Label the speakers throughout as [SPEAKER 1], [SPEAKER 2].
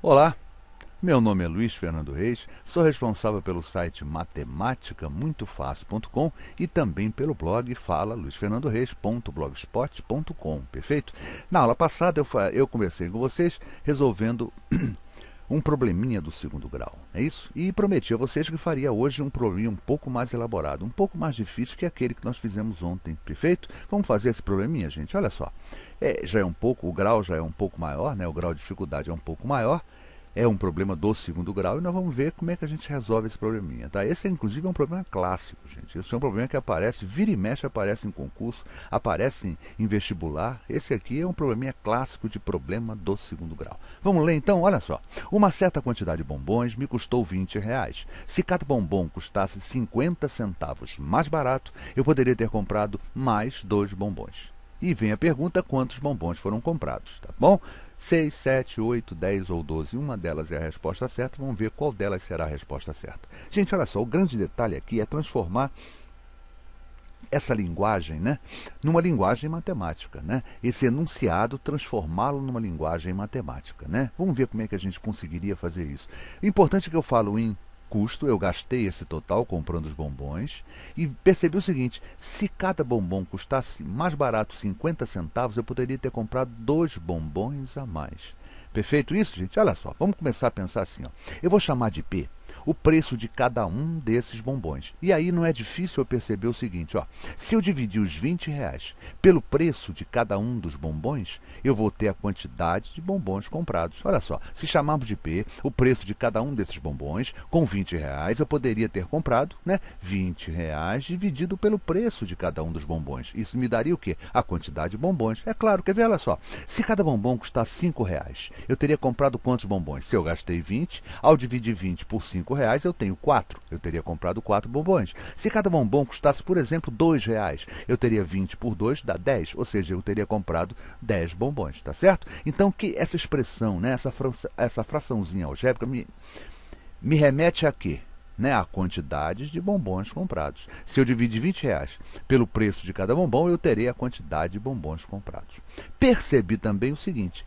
[SPEAKER 1] Olá, meu nome é Luiz Fernando Reis, sou responsável pelo site matemática-muito-fácil.com e também pelo blog fala luizfernandoreis.blogspot.com, perfeito? Na aula passada eu, eu conversei com vocês resolvendo um probleminha do segundo grau, é isso? E prometi a vocês que faria hoje um probleminha um pouco mais elaborado, um pouco mais difícil que aquele que nós fizemos ontem, perfeito? Vamos fazer esse probleminha, gente, olha só. É, já é um pouco, o grau já é um pouco maior, né? o grau de dificuldade é um pouco maior, é um problema do segundo grau e nós vamos ver como é que a gente resolve esse probleminha, tá? Esse, inclusive, é um problema clássico, gente. Esse é um problema que aparece, vira e mexe, aparece em concurso, aparece em, em vestibular. Esse aqui é um probleminha clássico de problema do segundo grau. Vamos ler, então? Olha só. Uma certa quantidade de bombons me custou 20 reais. Se cada bombom custasse 50 centavos mais barato, eu poderia ter comprado mais dois bombons. E vem a pergunta quantos bombons foram comprados, tá bom? 6, 7, 8, 10 ou 12, uma delas é a resposta certa, vamos ver qual delas será a resposta certa. Gente, olha só, o grande detalhe aqui é transformar essa linguagem, né, numa linguagem matemática, né? Esse enunciado transformá-lo numa linguagem matemática, né? Vamos ver como é que a gente conseguiria fazer isso. O importante é que eu falo em custo, eu gastei esse total comprando os bombons e percebi o seguinte: se cada bombom custasse mais barato 50 centavos, eu poderia ter comprado dois bombons a mais. Perfeito isso, gente? Olha só, vamos começar a pensar assim. Ó. Eu vou chamar de P o preço de cada um desses bombons. E aí não é difícil eu perceber o seguinte, ó, se eu dividir os 20 reais pelo preço de cada um dos bombons, eu vou ter a quantidade de bombons comprados. Olha só, se chamarmos de P o preço de cada um desses bombons, com 20 reais eu poderia ter comprado né, 20 reais dividido pelo preço de cada um dos bombons. Isso me daria o quê? A quantidade de bombons. É claro, quer ver? Olha só, se cada bombom custar 5 reais, eu teria comprado quantos bombons? Se eu gastei 20, ao dividir 20 por 5 cinco reais, eu tenho quatro. Eu teria comprado quatro bombons. Se cada bombom custasse, por exemplo, dois reais, eu teria 20 por 2, dá 10. Ou seja, eu teria comprado 10 bombons, tá certo? Então, que essa expressão, né, essa, fração, essa fraçãozinha algébrica me, me remete a quê? né, a quantidade de bombons comprados. Se eu dividir 20 reais pelo preço de cada bombom, eu terei a quantidade de bombons comprados. Percebi também o seguinte: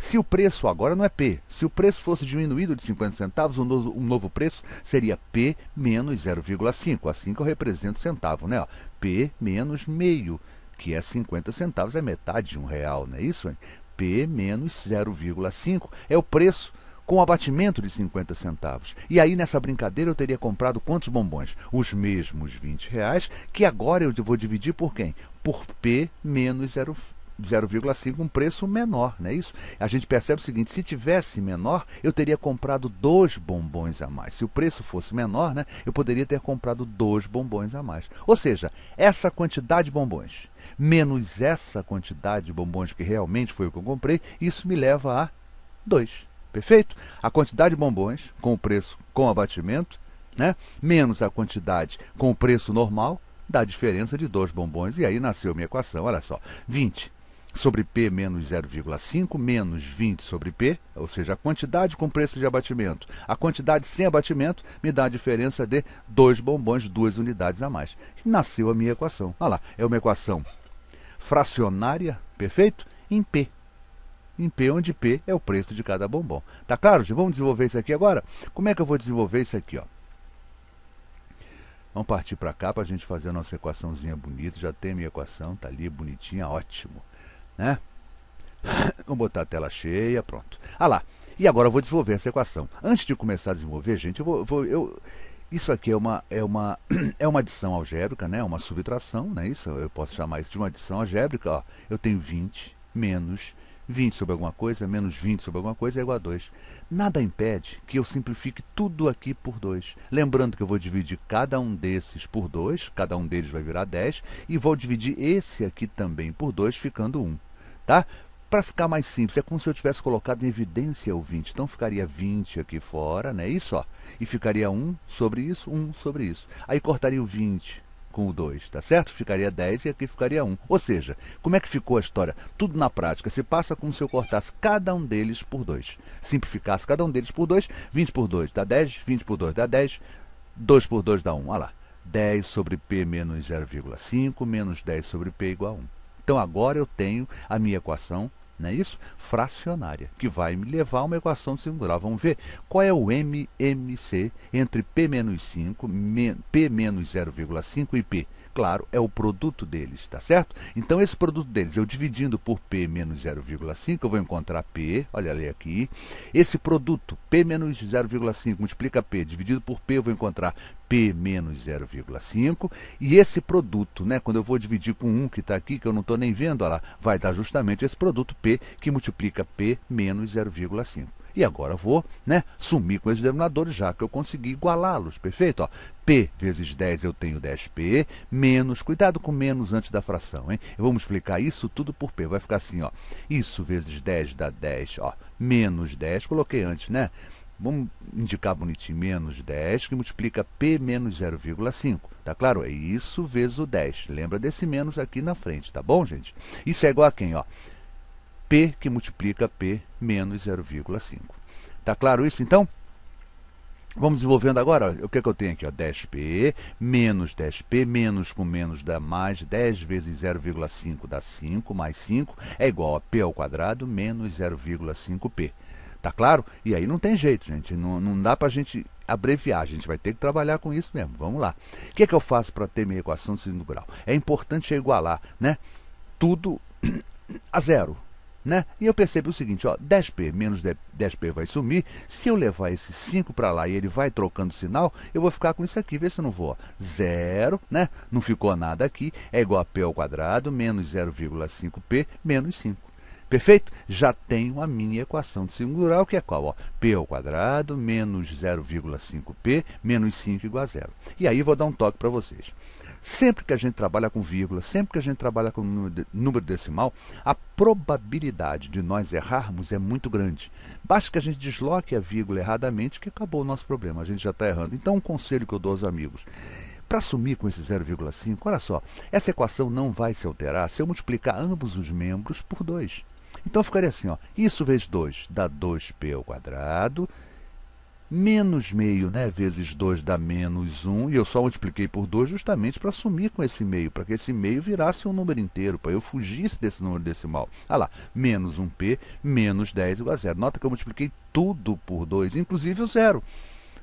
[SPEAKER 1] se o preço agora não é P, se o preço fosse diminuído de 50 centavos, o novo, novo preço seria P menos 0,5. Assim que eu represento centavo, né? P menos meio, que é 50 centavos, é metade de um real, não é isso? Hein? P menos 0,5 é o preço com abatimento de 50 centavos. E aí, nessa brincadeira, eu teria comprado quantos bombons? Os mesmos 20 reais, que agora eu vou dividir por quem? Por P menos 0,5. 0,5 um preço menor, não é isso? A gente percebe o seguinte, se tivesse menor, eu teria comprado dois bombons a mais. Se o preço fosse menor, né, eu poderia ter comprado dois bombons a mais. Ou seja, essa quantidade de bombons menos essa quantidade de bombons que realmente foi o que eu comprei, isso me leva a 2. Perfeito? A quantidade de bombons com o preço com abatimento, né, menos a quantidade com o preço normal, dá a diferença de dois bombons. E aí nasceu minha equação, olha só, 20 sobre P menos 0,5 menos 20 sobre P, ou seja, a quantidade com preço de abatimento. A quantidade sem abatimento me dá a diferença de dois bombons, duas unidades a mais. Nasceu a minha equação. Olha lá, é uma equação fracionária, perfeito? Em P. Em P, onde P é o preço de cada bombom. Tá claro? Vamos desenvolver isso aqui agora? Como é que eu vou desenvolver isso aqui, ó? Vamos partir para cá para a gente fazer a nossa equaçãozinha bonita. Já tem a minha equação, tá ali bonitinha, ótimo. Né? Vou botar a tela cheia, pronto. Ah lá, e agora eu vou desenvolver essa equação. Antes de começar a desenvolver, gente, eu vou... vou eu, isso aqui é uma, é, uma, é uma adição algébrica, né? É uma subtração, né? isso, eu posso chamar isso de uma adição algébrica. Ó, eu tenho 20 menos 20 sobre alguma coisa, menos 20 sobre alguma coisa é igual a 2. Nada impede que eu simplifique tudo aqui por 2. Lembrando que eu vou dividir cada um desses por 2, cada um deles vai virar 10, e vou dividir esse aqui também por 2, ficando 1 tá? Para ficar mais simples, é como se eu tivesse colocado em evidência o 20. Então ficaria 20 aqui fora, né? Isso, ó. E ficaria 1 sobre isso, 1 sobre isso. Aí cortaria o 20 com o 2, tá certo? Ficaria 10 e aqui ficaria 1. Ou seja, como é que ficou a história? Tudo na prática. Se passa como se eu cortasse cada um deles por 2. Simplificasse cada um deles por 2. 20 por 2 dá 10, 20 por 2 dá 10, 2 por 2 dá 1. Olha lá. 10 sobre P menos 0,5 menos 10 sobre P igual a 1. Então agora eu tenho a minha equação, não é isso? Fracionária, que vai me levar a uma equação de segundo grau. Vamos ver qual é o MMC entre P-5, P-0,5 e P. Claro, é o produto deles, tá certo? Então, esse produto deles, eu dividindo por P menos 0,5, eu vou encontrar P, olha ali aqui. Esse produto, P menos 0,5, multiplica P, dividido por P, eu vou encontrar P menos 0,5. E esse produto, né, quando eu vou dividir com 1 que está aqui, que eu não estou nem vendo, olha lá, vai dar justamente esse produto P que multiplica P menos 0,5. E agora vou né, sumir com esses denominadores, já que eu consegui igualá-los, perfeito? Ó, P vezes 10 eu tenho 10P, menos, cuidado com menos antes da fração, hein? Vamos explicar isso tudo por P, vai ficar assim, ó, isso vezes 10 dá 10, ó, menos 10, coloquei antes, né? Vamos indicar bonitinho, menos 10, que multiplica P menos 0,5. Tá claro? É isso vezes o 10. Lembra desse menos aqui na frente, tá bom, gente? Isso é igual a quem, ó? P que multiplica P menos 0,5. Tá claro isso então? Vamos desenvolvendo agora. o que, é que eu tenho aqui? Ó, 10p menos 10p menos com menos dá mais 10 vezes 0,5 dá 5 mais 5 é igual a p ao quadrado menos 0,5p. Tá claro? E aí não tem jeito, gente. Não, não dá para a gente abreviar. A gente vai ter que trabalhar com isso mesmo. Vamos lá. O que é que eu faço para ter minha equação de segundo grau? É importante é igualar, né? Tudo a zero. Né? E eu percebo o seguinte, ó, 10p menos 10p vai sumir. Se eu levar esse 5 para lá e ele vai trocando sinal, eu vou ficar com isso aqui, vê se eu não vou. Ó. Zero, né? Não ficou nada aqui, é igual a p ao quadrado menos 0,5p menos 5. Perfeito? Já tenho a minha equação de segundo grau, que é qual? Ó, p ao quadrado menos 0,5p menos 5 igual a zero. E aí vou dar um toque para vocês. Sempre que a gente trabalha com vírgula, sempre que a gente trabalha com número decimal, a probabilidade de nós errarmos é muito grande. Basta que a gente desloque a vírgula erradamente que acabou o nosso problema, a gente já está errando. Então, um conselho que eu dou aos amigos. Para sumir com esse 0,5, olha só, essa equação não vai se alterar se eu multiplicar ambos os membros por 2. Então ficaria assim, ó, isso vezes 2 dá 2p ao quadrado, menos meio, né? Vezes 2 dá menos 1, um, e eu só multipliquei por 2 justamente para sumir com esse meio, para que esse meio virasse um número inteiro, para eu fugisse desse número decimal. Ah lá, menos 1p, menos 10 igual a zero. Nota que eu multipliquei tudo por 2, inclusive o zero.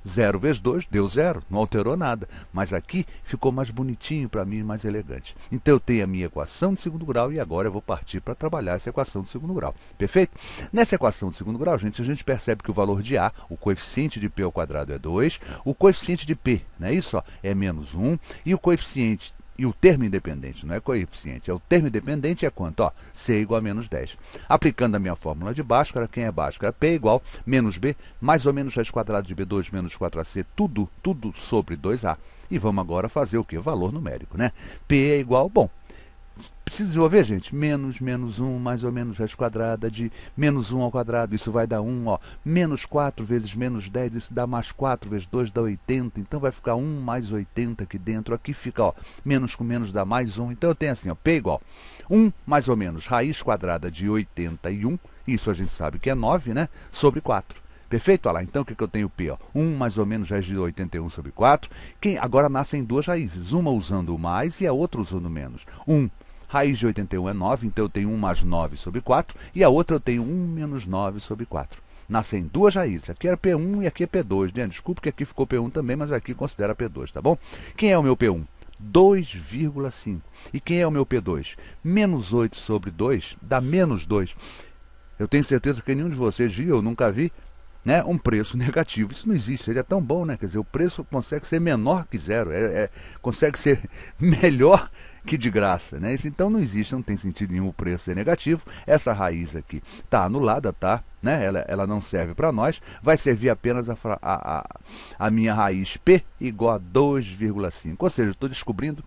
[SPEAKER 1] 0 vezes 2 deu 0, não alterou nada. Mas aqui ficou mais bonitinho para mim, mais elegante. Então eu tenho a minha equação de segundo grau e agora eu vou partir para trabalhar essa equação de segundo grau. Perfeito? Nessa equação de segundo grau, gente, a gente percebe que o valor de A, o coeficiente de P ao quadrado é 2, o coeficiente de P, não é isso? Ó, é menos 1, e o coeficiente e o termo independente, não é coeficiente, é o termo independente é quanto? Ó, C igual a menos 10. Aplicando a minha fórmula de Bhaskara, quem é Bhaskara? P igual menos B, mais ou menos raiz quadrada de B2 menos 4AC, tudo, tudo sobre 2A. E vamos agora fazer o que? Valor numérico, né? P é igual, bom, preciso desenvolver, gente, menos, menos 1, mais ou menos raiz quadrada de menos 1 ao quadrado, isso vai dar 1, ó. Menos 4 vezes menos 10, isso dá mais 4 vezes 2, dá 80, então vai ficar 1 mais 80 aqui dentro, aqui fica, ó, menos com menos dá mais 1, então eu tenho assim, ó, P igual 1 mais ou menos raiz quadrada de 81, isso a gente sabe que é 9, né, sobre 4. Perfeito? Olha lá, então o que, que eu tenho P? Ó? 1 mais ou menos raiz de 81 sobre 4, que agora nascem duas raízes, uma usando o mais e a outra usando o menos. 1 Raiz de 81 é 9, então eu tenho 1 mais 9 sobre 4, e a outra eu tenho 1 menos 9 sobre 4. Nascem duas raízes, aqui era P1 e aqui é P2, né? Desculpa que aqui ficou P1 também, mas aqui considera P2, tá bom? Quem é o meu P1? 2,5. E quem é o meu P2? Menos 8 sobre 2 dá menos 2. Eu tenho certeza que nenhum de vocês viu, eu nunca vi, né, um preço negativo. Isso não existe, ele é tão bom, né? Quer dizer, o preço consegue ser menor que zero, é, é consegue ser melhor que de graça, né? Isso então não existe, não tem sentido nenhum o preço ser negativo. Essa raiz aqui está anulada, tá? Né? Ela, ela não serve para nós, vai servir apenas a, a, a, a minha raiz P igual a 2,5. Ou seja, estou descobrindo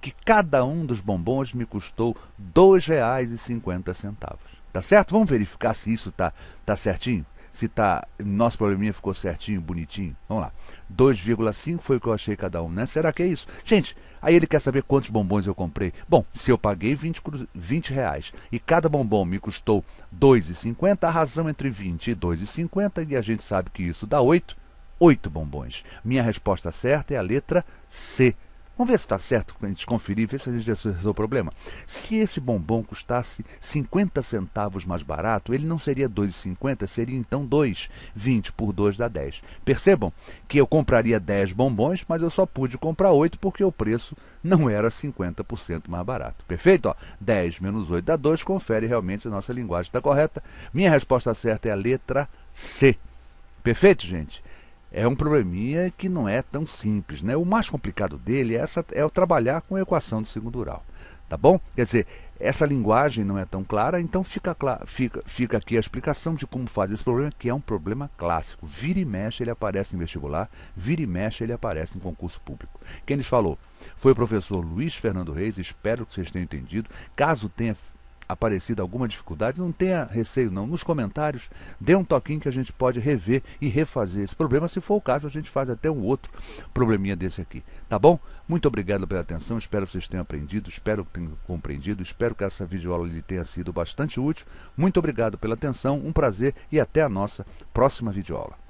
[SPEAKER 1] que cada um dos bombons me custou R$ 2,50. Tá certo? Vamos verificar se isso tá, tá certinho? se tá, nosso probleminha ficou certinho, bonitinho. Vamos lá. 2,5 foi o que eu achei cada um, né? Será que é isso? Gente, aí ele quer saber quantos bombons eu comprei. Bom, se eu paguei 20, 20 reais e cada bombom me custou 2,50, a razão entre 20 e 2,50, e a gente sabe que isso dá 8, 8 bombons. Minha resposta certa é a letra C. Vamos ver se está certo a gente conferir, ver se a gente resolveu o problema. Se esse bombom custasse 50 centavos mais barato, ele não seria 2,50, seria então 2. 20 por 2 dá 10. Percebam que eu compraria 10 bombons, mas eu só pude comprar 8 porque o preço não era 50% mais barato. Perfeito? Ó, 10 menos 8 dá 2, confere realmente a nossa linguagem está correta. Minha resposta certa é a letra C. Perfeito, gente? é um probleminha que não é tão simples, né? O mais complicado dele é, essa, é o trabalhar com a equação do segundo grau, tá bom? Quer dizer, essa linguagem não é tão clara, então fica, fica, fica aqui a explicação de como fazer esse problema, que é um problema clássico. Vira e mexe ele aparece em vestibular, vira e mexe ele aparece em concurso público. Quem lhes falou foi o professor Luiz Fernando Reis, espero que vocês tenham entendido. Caso tenha aparecido alguma dificuldade, não tenha receio não. Nos comentários, dê um toquinho que a gente pode rever e refazer esse problema. Se for o caso, a gente faz até um outro probleminha desse aqui. Tá bom? Muito obrigado pela atenção. Espero que vocês tenham aprendido, espero que tenham compreendido, espero que essa videoaula lhe tenha sido bastante útil. Muito obrigado pela atenção, um prazer e até a nossa próxima videoaula.